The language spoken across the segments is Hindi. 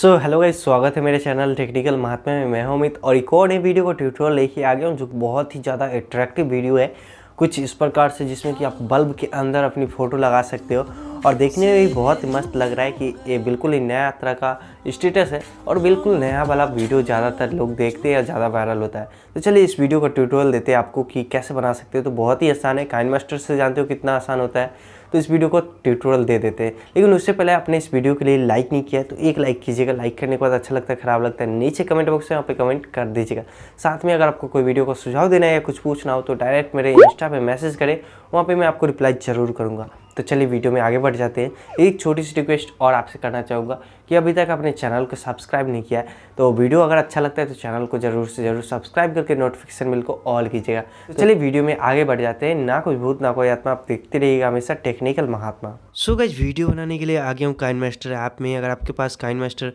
सो हेलो गाइस स्वागत है मेरे चैनल टेक्निकल महात्मा में मैं अमित और एक और नई वीडियो को ट्यूटोरियल लेके आ गया हूँ जो बहुत ही ज़्यादा अट्रैक्टिव वीडियो है कुछ इस प्रकार से जिसमें कि आप बल्ब के अंदर अपनी फ़ोटो लगा सकते हो और देखने में भी बहुत मस्त लग रहा है कि ये बिल्कुल ही नया तरह का स्टेटस है और बिल्कुल नया वाला वीडियो ज़्यादातर लोग देखते हैं या ज़्यादा वायरल होता है तो चलिए इस वीडियो का ट्यूटोरियल देते हैं आपको कि कैसे बना सकते हो तो बहुत ही आसान है काइन मास्टर से जानते हो कितना आसान होता है तो इस वीडियो को ट्यूटोरियल दे देते हैं लेकिन उससे पहले आपने इस वीडियो के लिए लाइक नहीं किया तो एक लाइक कीजिएगा लाइक करने के बाद अच्छा लगता है खराब लगता है नीचे कमेंट बॉक्स में यहाँ पर कमेंट कर दीजिएगा साथ में अगर आपको कोई वीडियो का सुझाव देना है या कुछ पूछना हो तो डायरेक्ट मेरे इंस्टा पर मैसेज करें वहाँ पर मैं आपको रिप्लाई ज़रूर करूँगा तो चलिए वीडियो में आगे बढ़ जाते हैं एक छोटी सी रिक्वेस्ट और आपसे करना चाहूँगा कि अभी तक आपने चैनल को सब्सक्राइब नहीं किया है तो वीडियो अगर अच्छा लगता है तो चैनल को जरूर से जरूर सब्सक्राइब करके नोटिफिकेशन बिल को ऑल कीजिएगा तो चलिए वीडियो में आगे बढ़ जाते हैं ना कुछ भूत ना कोई आत्मा आप देखते रहिएगा हमेशा टेक्निकल महात्मा सो गज वीडियो बनाने के लिए आ गया हूँ काइन मास्टर ऐप में अगर आपके पास काइन मास्टर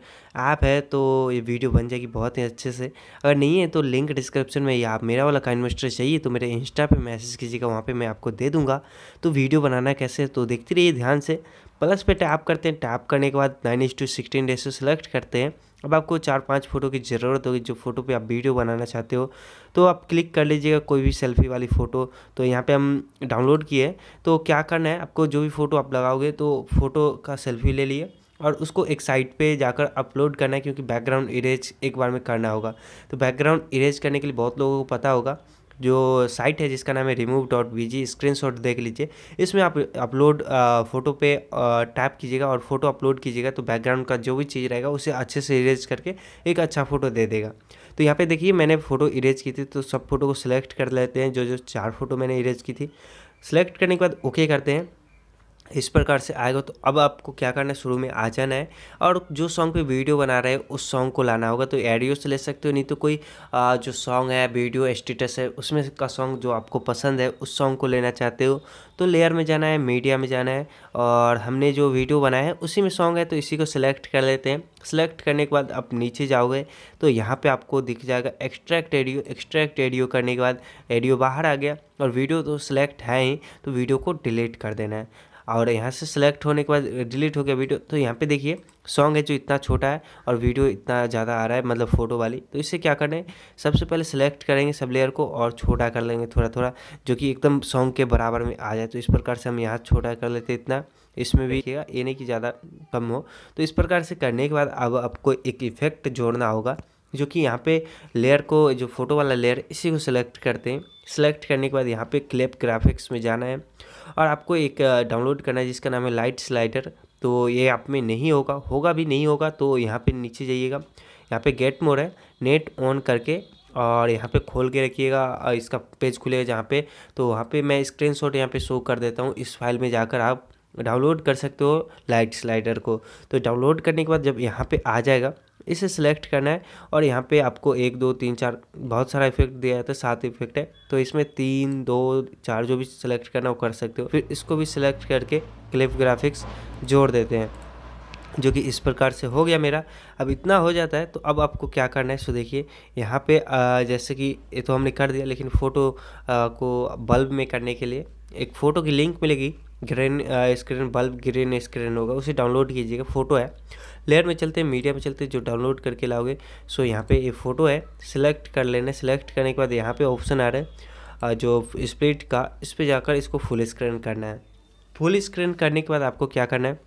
ऐप है तो ये वीडियो बन जाएगी बहुत ही अच्छे से अगर नहीं है तो लिंक डिस्क्रिप्शन में या आप मेरा वाला काइन मास्टर चाहिए तो मेरे इंस्टा पे मैसेज कीजिएगा वहाँ पे मैं आपको दे दूँगा तो वीडियो बनाना कैसे तो देखते रहिए ध्यान से प्लस पे टैप करते हैं टैप करने के बाद nine is to sixteen ratio select करते हैं अब आपको चार पांच फ़ोटो की ज़रूरत होगी जो फ़ोटो पे आप वीडियो बनाना चाहते हो तो आप क्लिक कर लीजिएगा कोई भी सेल्फी वाली फ़ोटो तो यहाँ पे हम डाउनलोड किए तो क्या करना है आपको जो भी फ़ोटो आप लगाओगे तो फ़ोटो का सेल्फी ले लिए और उसको एक साइट पे जाकर अपलोड करना है क्योंकि बैकग्राउंड इरेज एक बार में करना होगा तो बैकग्राउंड इरेज करने के लिए बहुत लोगों को पता होगा जो साइट है जिसका नाम है remove dot B G screen देख लीजिए इसमें आप अपलोड फ़ोटो पे टैप कीजिएगा और फोटो अपलोड कीजिएगा तो बैकग्राउंड का जो भी चीज़ रहेगा उसे अच्छे से इरेज करके एक अच्छा फ़ोटो दे देगा तो यहाँ पे देखिए मैंने फ़ोटो इरेज की थी तो सब फ़ोटो को सिलेक्ट कर लेते हैं जो जो चार फ़ोटो मैंने इरेज की थी सिलेक्ट करने के बाद ओके करते हैं इस प्रकार से आएगा तो अब आपको क्या करना है शुरू में आ जाना है और जो सॉन्ग पे वीडियो बना रहे हैं उस सॉन्ग को लाना होगा तो एडियो से ले सकते हो नहीं तो कोई आ, जो सॉन्ग है वीडियो स्टेटस है उसमें का सॉन्ग जो आपको पसंद है उस सॉन्ग को लेना चाहते हो तो लेयर में जाना है मीडिया में जाना है और हमने जो वीडियो बनाया है उसी में सॉन्ग है तो इसी को सिलेक्ट कर लेते हैं सिलेक्ट करने के बाद आप नीचे जाओगे तो यहाँ पर आपको दिख जाएगा एक्स्ट्रैक्ट एडियो एक्स्ट्रैक्ट एडियो करने के बाद एडियो बाहर आ गया और वीडियो तो सिलेक्ट है ही तो वीडियो को डिलीट कर देना है और यहाँ से सेलेक्ट होने के बाद डिलीट हो गया वीडियो तो यहाँ पे देखिए सॉन्ग है जो इतना छोटा है और वीडियो इतना ज़्यादा आ रहा है मतलब फ़ोटो वाली तो इससे क्या करना है सबसे पहले सेलेक्ट करेंगे सब लेयर को और छोटा कर लेंगे थोड़ा थोड़ा जो कि एकदम सॉन्ग के बराबर में आ जाए तो इस प्रकार से हम यहाँ छोटा कर लेते इतना इसमें भी किया ये नहीं कि ज़्यादा कम हो तो इस प्रकार से करने के बाद अब आपको एक इफ़ेक्ट जोड़ना होगा जो कि यहाँ पे लेयर को जो फोटो वाला लेयर इसी को सिलेक्ट करते हैं सेलेक्ट करने के बाद यहाँ पे क्लेप ग्राफिक्स में जाना है और आपको एक डाउनलोड करना है जिसका नाम है लाइट स्लाइडर तो ये आप में नहीं होगा होगा भी नहीं होगा तो यहाँ पे नीचे जाइएगा यहाँ पे गेट मोड है नेट ऑन करके और यहाँ पे खोल के रखिएगा इसका पेज खुलेगा जहाँ पे तो वहाँ पे मैं स्क्रीन शॉट यहाँ पर शो कर देता हूँ इस फाइल में जाकर आप डाउनलोड कर सकते हो लाइट स्लाइडर को तो डाउनलोड करने के बाद जब यहाँ पर आ जाएगा इसे सेलेक्ट करना है और यहाँ पे आपको एक दो तीन चार बहुत सारा इफेक्ट दिया जाता है सात इफेक्ट है तो इसमें तीन दो चार जो भी सिलेक्ट करना वो कर सकते हो फिर इसको भी सिलेक्ट करके क्लिप ग्राफिक्स जोड़ देते हैं जो कि इस प्रकार से हो गया मेरा अब इतना हो जाता है तो अब आपको क्या करना है सो देखिए यहाँ पे जैसे कि ये तो हमने कर दिया लेकिन फ़ोटो को बल्ब में करने के लिए एक फ़ोटो की लिंक मिलेगी green screen bulb green screen होगा उसे डाउनलोड कीजिएगा फोटो है लेयर में चलते हैं मीडिया में चलते हैं जो डाउनलोड करके लाओगे सो यहाँ पे ये फोटो है सिलेक्ट कर लेना सिलेक्ट करने के बाद यहाँ पे ऑप्शन आ रहा है जो स्प्लिट का इस पर जाकर इसको फुल स्क्रीन करना है फुल स्क्रीन करने के बाद आपको क्या करना है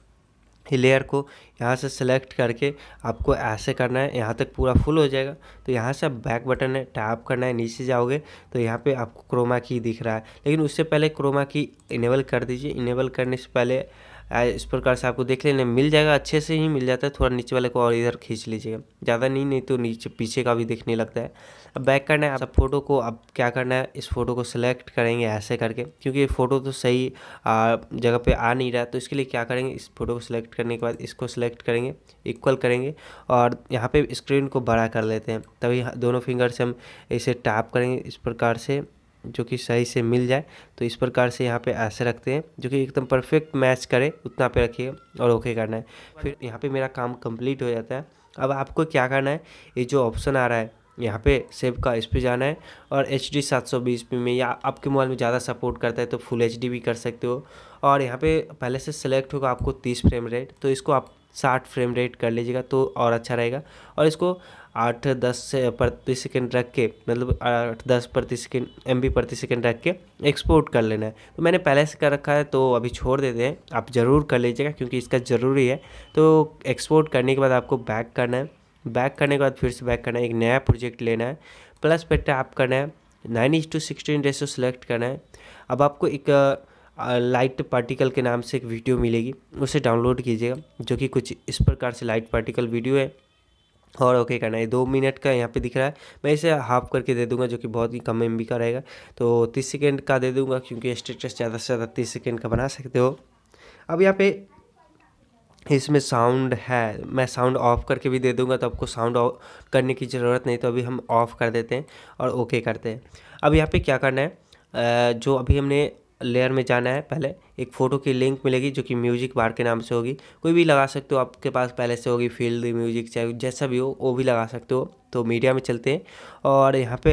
लेयर को यहाँ से सेलेक्ट करके आपको ऐसे करना है यहाँ तक पूरा फुल हो जाएगा तो यहाँ से आप बैक बटन है टैप करना है नीचे जाओगे तो यहाँ पे आपको क्रोमा की दिख रहा है लेकिन उससे पहले क्रोमा की इनेबल कर दीजिए इनेबल करने से पहले इस प्रकार से आपको देख लेने मिल जाएगा अच्छे से ही मिल जाता है थोड़ा नीचे वाले को और इधर खींच लीजिएगा ज़्यादा नहीं नहीं तो नीचे पीछे का भी देखने लगता है अब बैक करना है आप फोटो को अब क्या करना है इस फोटो को सिलेक्ट करेंगे ऐसे करके क्योंकि फ़ोटो तो सही जगह पर आ नहीं रहा तो इसके लिए क्या करेंगे इस फोटो को सिलेक्ट करने के बाद इसको सिलेक्ट करेंगे इक्वल करेंगे और यहाँ पर स्क्रीन को बड़ा कर लेते हैं तभी दोनों फिंगर से हम इसे टैप करेंगे इस प्रकार से जो कि सही से मिल जाए तो इस प्रकार से यहाँ पे ऐसे रखते हैं जो कि एकदम परफेक्ट मैच करे उतना पे रखिए और ओके करना है फिर यहाँ पे मेरा काम कंप्लीट हो जाता है अब आपको क्या करना है ये जो ऑप्शन आ रहा है यहाँ पे सेव का इस पर जाना है और एच डी सात सौ बीस में या आपके मोबाइल में ज़्यादा सपोर्ट करता है तो फुल एच डी भी कर सकते हो और यहाँ पे पहले से सिलेक्ट होगा आपको तीस फ्रेम रेट तो इसको आप साठ फ्रेम रेट कर लीजिएगा तो और अच्छा रहेगा और इसको आठ दस से प्रति सेकेंड रख के मतलब आठ दस प्रति सेकेंड एम प्रति सेकेंड रख के एक्सपोर्ट कर लेना है तो मैंने पहले से कर रखा है तो अभी छोड़ देते हैं आप ज़रूर कर लीजिएगा क्योंकि इसका ज़रूरी है तो एक्सपोर्ट करने के बाद आपको बैक करना है बैक करने के बाद फिर से बैक करना है एक नया प्रोजेक्ट लेना है प्लस पेट आप करना है नाइन इंस टू सिक्सटीन रेसो सेलेक्ट करना है अब आपको एक लाइट पार्टिकल के नाम से एक वीडियो मिलेगी उसे डाउनलोड कीजिएगा जो कि कुछ इस प्रकार से लाइट पार्टिकल वीडियो है और ओके करना है दो मिनट का यहाँ पे दिख रहा है मैं इसे हाफ करके दे दूंगा जो कि बहुत ही कम एम का रहेगा तो तीस सेकेंड का दे दूंगा क्योंकि स्टेटस ज़्यादा से ज़्यादा तीस सेकेंड का बना सकते हो अब यहाँ पे इसमें साउंड है मैं साउंड ऑफ करके भी दे दूंगा तो आपको साउंड ऑफ करने की ज़रूरत नहीं तो अभी हम ऑफ़ कर देते हैं और ओके करते हैं अब यहाँ पर क्या करना है जो अभी हमने लेयर में जाना है पहले एक फ़ोटो की लिंक मिलेगी जो कि म्यूजिक बार के नाम से होगी कोई भी लगा सकते हो आपके पास पहले से होगी फील्ड म्यूजिक चाहे जैसा भी हो वो भी लगा सकते हो तो मीडिया में चलते हैं और यहाँ पे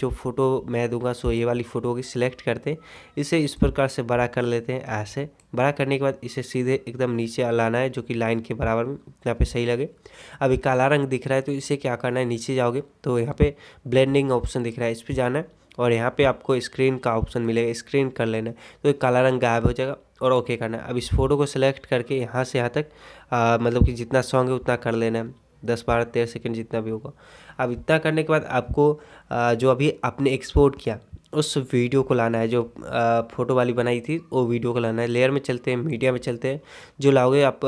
जो फ़ोटो मैं दूंगा सो ये वाली फ़ोटो की सिलेक्ट करते हैं इसे इस प्रकार से बड़ा कर लेते हैं ऐसे बड़ा करने के बाद इसे सीधे एकदम नीचे लाना है जो कि लाइन के बराबर में यहाँ पे सही लगे अभी काला रंग दिख रहा है तो इसे क्या करना है नीचे जाओगे तो यहाँ पे ब्लेंडिंग ऑप्शन दिख रहा है इस पर जाना है और यहाँ पे आपको स्क्रीन का ऑप्शन मिलेगा स्क्रीन कर लेना तो एक काला रंग गायब हो जाएगा और ओके करना अब इस फोटो को सिलेक्ट करके यहाँ से यहाँ तक आ, मतलब कि जितना सॉन्ग है उतना कर लेना है दस बारह तेरह सेकेंड जितना भी होगा अब इतना करने के बाद आपको आ, जो अभी आपने एक्सपोर्ट किया उस वीडियो को लाना है जो फ़ोटो वाली बनाई थी वो वीडियो को लाना है लेयर में चलते हैं मीडिया में चलते हैं जो लाओगे आप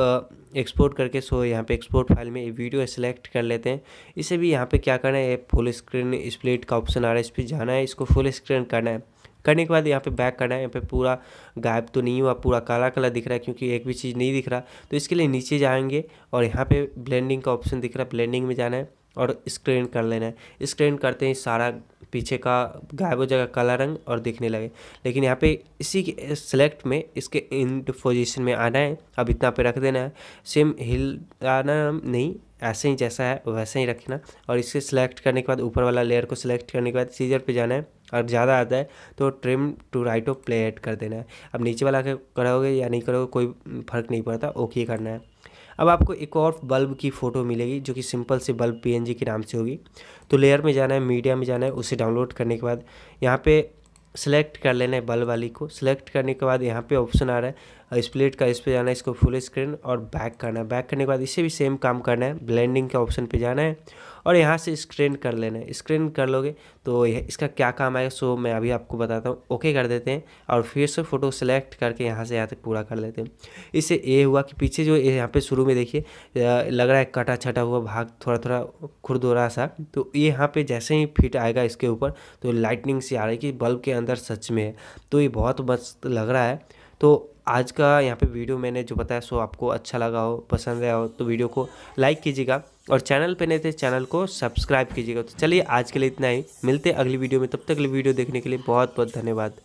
एक्सपोर्ट करके सो यहाँ पे एक्सपोर्ट फाइल में ये वीडियो सेलेक्ट कर लेते हैं इसे भी यहाँ पे क्या करना है फुल स्क्रीन स्प्लिट का ऑप्शन आ रहा है इस पर जाना है इसको फुल स्क्रीन करना है करने के बाद यहाँ पे बैक करना है यहाँ पे पूरा गायब तो नहीं हुआ पूरा काला काला दिख रहा है क्योंकि एक भी चीज़ नहीं दिख रहा तो इसके लिए नीचे जाएंगे और यहाँ पे ब्लेंडिंग का ऑप्शन दिख रहा है ब्लेंडिंग में जाना है और स्क्रीन कर लेना है स्क्रीन करते ही सारा पीछे का गायब हो जाएगा काला रंग और दिखने लगे लेकिन यहाँ पे इसी के सेलेक्ट में इसके इंड पोजीशन में आना है अब इतना पे रख देना है सिम हिल आना नहीं ऐसे ही जैसा है वैसे ही रखना और इसे सिलेक्ट करने के बाद ऊपर वाला लेयर को सिलेक्ट करने के बाद सीजर पे जाना है और ज़्यादा आता है तो trim to right of play head कर देना है अब नीचे वाला करोगे या नहीं करोगे कोई फर्क नहीं पड़ता ओके करना है अब आपको एक और बल्ब की फ़ोटो मिलेगी जो कि सिंपल सी बल्ब पी के नाम से होगी तो लेयर में जाना है मीडिया में जाना है उसे डाउनलोड करने के बाद यहाँ पे सेलेक्ट कर लेना है बल्ब वाली को सिलेक्ट करने के बाद यहाँ पे ऑप्शन आ रहा है स्प्लिट का इस पर जाना है इसको फुल स्क्रीन और बैक करना है बैक करने के बाद इसे भी सेम काम करना है ब्लेंडिंग के ऑप्शन पे जाना है और यहाँ से स्क्रीन कर लेना है स्क्रीन कर लोगे तो इसका क्या काम आएगा सो मैं अभी आपको बताता हूँ ओके कर देते हैं और फिर से फ़ोटो सेलेक्ट करके यहाँ से यहाँ तक पूरा कर लेते हैं इससे ये हुआ कि पीछे जो यहाँ पे शुरू में देखिए लग रहा है कटा छटा हुआ भाग थोड़ा थोड़ा खुरदोरा रहा सा तो ये यहाँ पर जैसे ही फिट आएगा इसके ऊपर तो लाइटनिंग सी आ रही है कि बल्ब के अंदर सच में है तो ये बहुत मस्त लग रहा है तो आज का यहाँ पे वीडियो मैंने जो बताया सो आपको अच्छा लगा हो पसंद आया हो तो वीडियो को लाइक कीजिएगा और चैनल पे नहीं थे चैनल को सब्सक्राइब कीजिएगा तो चलिए आज के लिए इतना ही मिलते हैं अगली वीडियो में तब तक अगली वीडियो देखने के लिए बहुत बहुत धन्यवाद